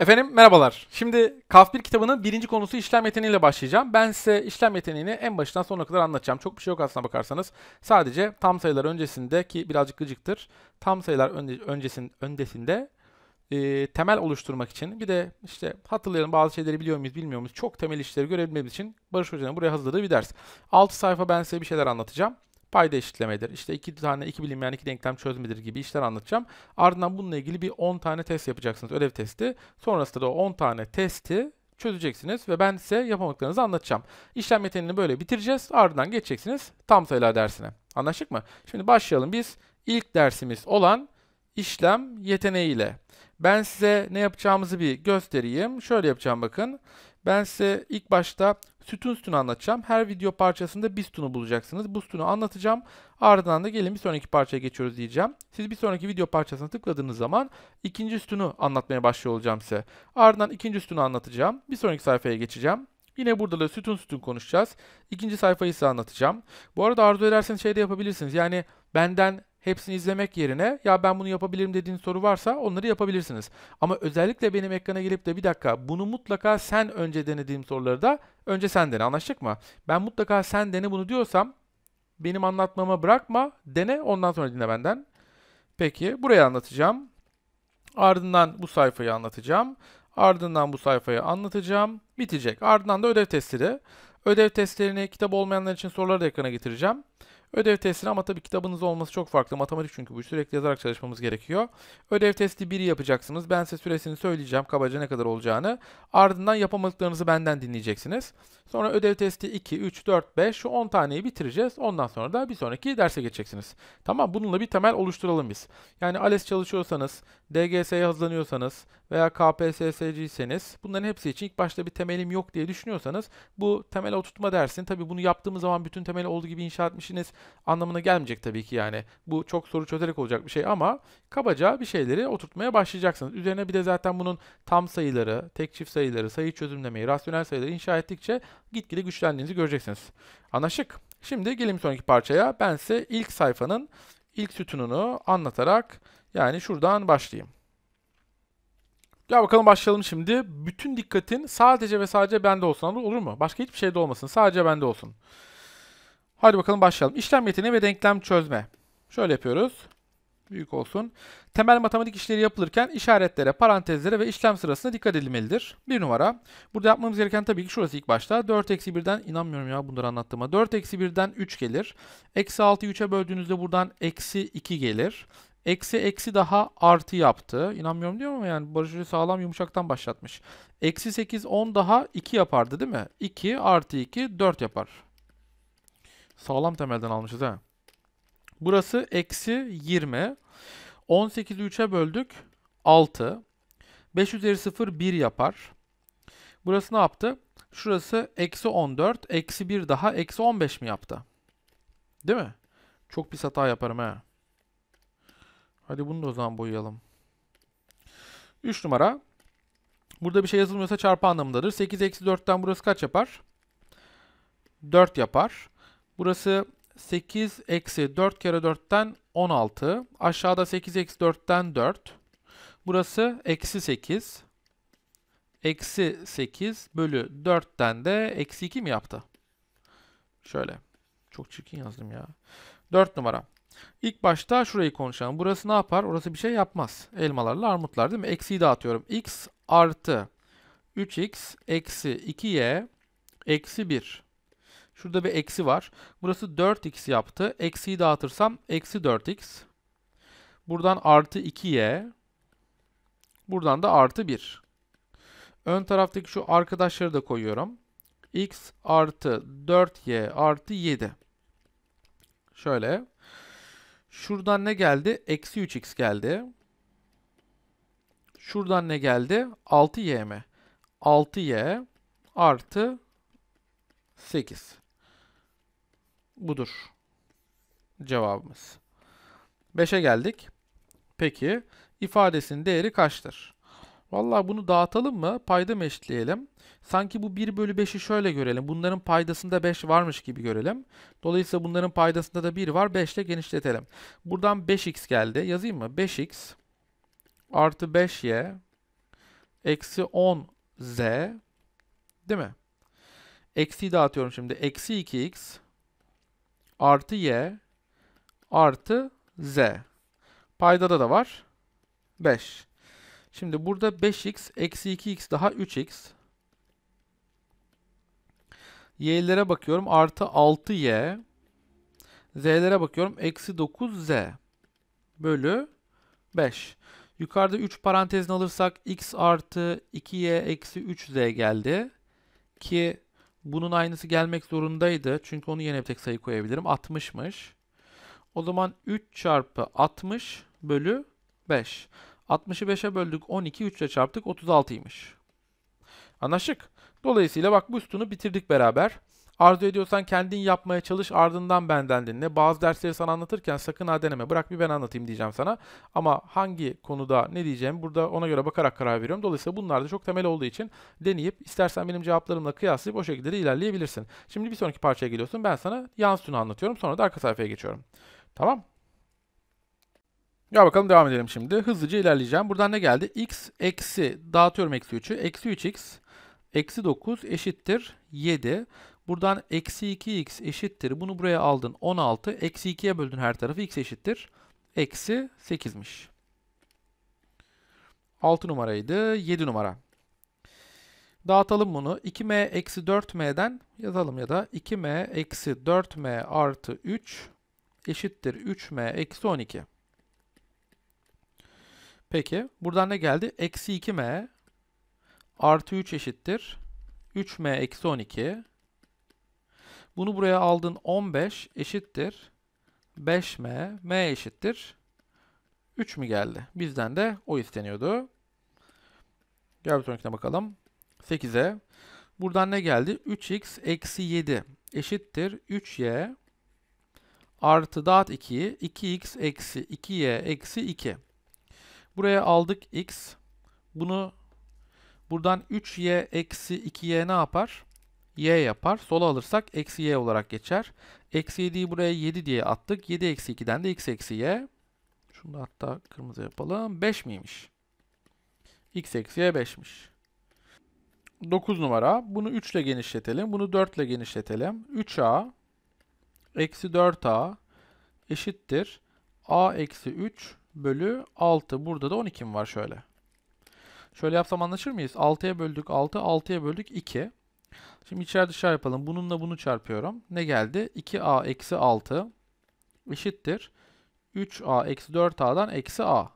Efendim merhabalar. Şimdi Kaf 1 kitabının birinci konusu işlem yeteneğiyle başlayacağım. Ben size işlem yeteneğini en baştan sonuna kadar anlatacağım. Çok bir şey yok aslına bakarsanız. Sadece tam sayılar öncesinde ki birazcık gıcıktır. Tam sayılar öncesinde öncesin, e, temel oluşturmak için bir de işte hatırlayalım bazı şeyleri biliyor muyuz bilmiyor muyuz çok temel işleri görebilmemiz için Barış Hoca'nın buraya hazırladığı bir ders. 6 sayfa ben size bir şeyler anlatacağım payda eşitlemedir. İşte iki tane iki bilinmeyen iki denklem çözmedir gibi işler anlatacağım. Ardından bununla ilgili bir 10 tane test yapacaksınız. Ödev testi. Sonrasında da o 10 tane testi çözeceksiniz ve ben size yapamadıklarınızı anlatacağım. İşlem yeteneğini böyle bitireceğiz. Ardından geçeceksiniz tam sayılar dersine. Anlaştık mı? Şimdi başlayalım. Biz ilk dersimiz olan işlem yeteneğiyle. Ben size ne yapacağımızı bir göstereyim. Şöyle yapacağım bakın. Ben size ilk başta sütun sütunu anlatacağım. Her video parçasında bir sütunu bulacaksınız. Bu sütunu anlatacağım. Ardından da gelin bir sonraki parçaya geçiyoruz diyeceğim. Siz bir sonraki video parçasına tıkladığınız zaman ikinci sütunu anlatmaya başlıyor olacağım size. Ardından ikinci sütunu anlatacağım. Bir sonraki sayfaya geçeceğim. Yine burada da sütun sütun konuşacağız. İkinci sayfayı size anlatacağım. Bu arada arzu ederseniz şey de yapabilirsiniz. Yani benden hepsini izlemek yerine ya ben bunu yapabilirim dediğin soru varsa onları yapabilirsiniz. Ama özellikle benim ekrana gelip de bir dakika bunu mutlaka sen önce denediğim soruları da önce sen dene anlaştık mı? Ben mutlaka sen dene bunu diyorsam benim anlatmama bırakma dene ondan sonra dinle benden. Peki burayı anlatacağım. Ardından bu sayfayı anlatacağım. Ardından bu sayfayı anlatacağım. Bitecek. Ardından da ödev testleri. Ödev testlerini kitap olmayanlar için soruları da ekrana getireceğim. Ödev testini ama tabii kitabınız olması çok farklı. Matematik çünkü bu sürekli yazarak çalışmamız gerekiyor. Ödev testi 1'i yapacaksınız. Ben size süresini söyleyeceğim kabaca ne kadar olacağını. Ardından yapamadıklarınızı benden dinleyeceksiniz. Sonra ödev testi 2, 3, 4, 5 şu 10 taneyi bitireceğiz. Ondan sonra da bir sonraki derse geçeceksiniz. Tamam bununla bir temel oluşturalım biz. Yani ALES çalışıyorsanız, DGS'ye hazırlanıyorsanız veya KPSS'ciyseniz bunların hepsi için ilk başta bir temelim yok diye düşünüyorsanız bu temel oturtma dersini tabii bunu yaptığımız zaman bütün temel olduğu gibi inşa etmişsiniz anlamına gelmeyecek tabii ki yani. Bu çok soru çözerek olacak bir şey ama kabaca bir şeyleri oturtmaya başlayacaksınız. Üzerine bir de zaten bunun tam sayıları, tek çift sayıları, sayı çözümlemeyi, rasyonel sayıları inşa ettikçe gitgide güçlendiğinizi göreceksiniz. Anlaşık. Şimdi gelin sonraki parçaya. Ben size ilk sayfanın ilk sütununu anlatarak yani şuradan başlayayım. gel bakalım başlayalım şimdi. Bütün dikkatin sadece ve sadece bende olsun olur mu? Başka hiçbir şeyde olmasın. Sadece bende olsun. Hadi bakalım başlayalım. İşlem yeteneği ve denklem çözme. Şöyle yapıyoruz. Büyük olsun. Temel matematik işleri yapılırken işaretlere, parantezlere ve işlem sırasına dikkat edilmelidir. Bir numara. Burada yapmamız gereken tabii ki şurası ilk başta. 4 eksi 1'den inanmıyorum ya bunları anlattığıma. 4 eksi 1'den 3 gelir. Eksi 6'yı 3'e böldüğünüzde buradan eksi 2 gelir. Eksi eksi daha artı yaptı. İnanmıyorum diyor ama yani Barış sağlam yumuşaktan başlatmış. Eksi 8 10 daha 2 yapardı değil mi? 2 artı 2 4 yapar. Sağlam temelden almışız ha. Burası eksi 20. 18'i 3'e böldük. 6. 5 üzeri 0 1 yapar. Burası ne yaptı? Şurası eksi 14. Eksi 1 daha. Eksi 15 mi yaptı? Değil mi? Çok bir hata yaparım ha. Hadi bunu da o zaman boyayalım. 3 numara. Burada bir şey yazılmıyorsa çarpı anlamındadır. 8 eksi 4'ten burası kaç yapar? 4 yapar. Burası 8 eksi 4 kere 4'ten 16. Aşağıda 8 eksi 4'ten 4. Burası eksi 8. Eksi 8 bölü 4'ten de eksi 2 mi yaptı? Şöyle. Çok çirkin yazdım ya. 4 numara. İlk başta şurayı konuşalım. Burası ne yapar? Orası bir şey yapmaz. Elmalarla armutlar değil mi? Eksiyi dağıtıyorum. x artı 3x eksi 2y eksi 1. Şurada bir eksi var. Burası 4x yaptı. Eksiyi dağıtırsam eksi 4x. Buradan artı 2y. Buradan da artı 1. Ön taraftaki şu arkadaşları da koyuyorum. x artı 4y artı 7. Şöyle. Şuradan ne geldi? Eksi 3x geldi. Şuradan ne geldi? 6y mi? 6y artı 8 budur cevabımız. 5'e geldik. Peki ifadesinin değeri kaçtır? Vallahi bunu dağıtalım mı? Payda mı eşitleyelim? Sanki bu 1 bölü 5'i şöyle görelim. Bunların paydasında 5 varmış gibi görelim. Dolayısıyla bunların paydasında da 1 var. 5 ile genişletelim. Buradan 5x geldi. Yazayım mı? 5x artı 5y eksi 10z değil mi? Eksi dağıtıyorum şimdi. Eksi 2x artı y artı z. Paydada da var 5. Şimdi burada 5x eksi 2x daha 3x. Y'lere bakıyorum artı 6y. Z'lere bakıyorum eksi 9z bölü 5. Yukarıda 3 parantezini alırsak x artı 2y eksi 3z geldi. Ki bunun aynısı gelmek zorundaydı. Çünkü onu yerine bir tek sayı koyabilirim. 60'mış. O zaman 3 çarpı 60 bölü 5. 60'ı 5'e böldük 12, 3 ile çarptık 36'ymış. Anlaşık. Dolayısıyla bak bu üstünü bitirdik beraber. Arzu ediyorsan kendin yapmaya çalış ardından benden dinle. Bazı dersleri sana anlatırken sakın ha deneme. Bırak bir ben anlatayım diyeceğim sana. Ama hangi konuda ne diyeceğim burada ona göre bakarak karar veriyorum. Dolayısıyla bunlar da çok temel olduğu için deneyip istersen benim cevaplarımla kıyaslayıp o şekilde de ilerleyebilirsin. Şimdi bir sonraki parçaya geliyorsun. Ben sana yansıtını anlatıyorum. Sonra da arka sayfaya geçiyorum. Tamam. Ya bakalım devam edelim şimdi. Hızlıca ilerleyeceğim. Buradan ne geldi? x eksi dağıtıyorum eksi 3'ü. Eksi 3x eksi 9 eşittir 7. Buradan eksi 2x eşittir. Bunu buraya aldın 16. Eksi 2'ye böldün her tarafı x eşittir. Eksi 8'miş. 6 numaraydı. 7 numara. Dağıtalım bunu. 2m eksi 4m'den yazalım ya da 2m eksi 4m artı 3 eşittir 3m eksi 12. Peki buradan ne geldi? Eksi 2m artı 3 eşittir 3m eksi 12 bunu buraya aldın 15 eşittir. 5m, m eşittir. 3 mü geldi? Bizden de o isteniyordu. Gel bir sonrakine bakalım. 8'e. Buradan ne geldi? 3x eksi 7 eşittir. 3y artı dağıt 2'yi. 2x eksi 2y eksi 2. Buraya aldık x. Bunu buradan 3y eksi 2y ne yapar? y yapar. Sola alırsak eksi y olarak geçer. Eksi 7'yi buraya 7 diye attık. 7 eksi 2'den de x eksi y. Şunu da hatta kırmızı yapalım. 5 miymiş? x eksi y 5'miş. 9 numara. Bunu 3 ile genişletelim. Bunu 4 ile genişletelim. 3a eksi 4a eşittir. a eksi 3 bölü 6. Burada da 12 var şöyle? Şöyle yapsam anlaşır mıyız? 6'ya böldük 6, 6'ya böldük 2. Şimdi içeri dışarı yapalım. Bununla bunu çarpıyorum. Ne geldi? 2a eksi 6 eşittir. 3a eksi 4a'dan eksi a.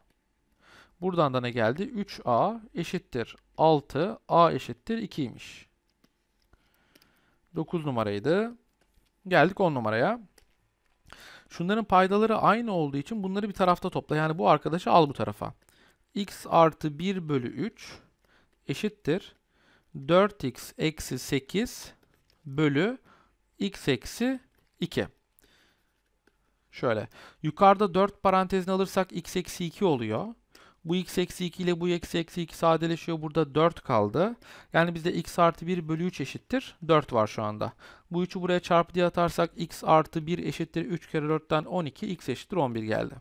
Buradan da ne geldi? 3a eşittir 6, a eşittir 2'ymiş. 9 numaraydı. Geldik 10 numaraya. Şunların paydaları aynı olduğu için bunları bir tarafta topla. Yani bu arkadaşı al bu tarafa. x artı 1 bölü 3 eşittir 4x eksi 8 bölü x eksi 2. Şöyle. Yukarıda 4 parantezini alırsak x eksi 2 oluyor. Bu x eksi 2 ile bu x eksi 2 sadeleşiyor. Burada 4 kaldı. Yani bizde x artı 1 bölü 3 eşittir. 4 var şu anda. Bu 3'ü buraya çarpı diye atarsak x artı 1 eşittir. 3 kere 4'ten 12. x eşittir 11 geldi.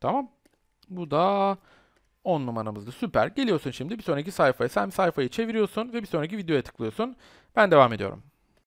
Tamam. Bu da 10 numaramızdı. Süper. Geliyorsun şimdi bir sonraki sayfaya. Sen sayfayı çeviriyorsun ve bir sonraki videoya tıklıyorsun. Ben devam ediyorum.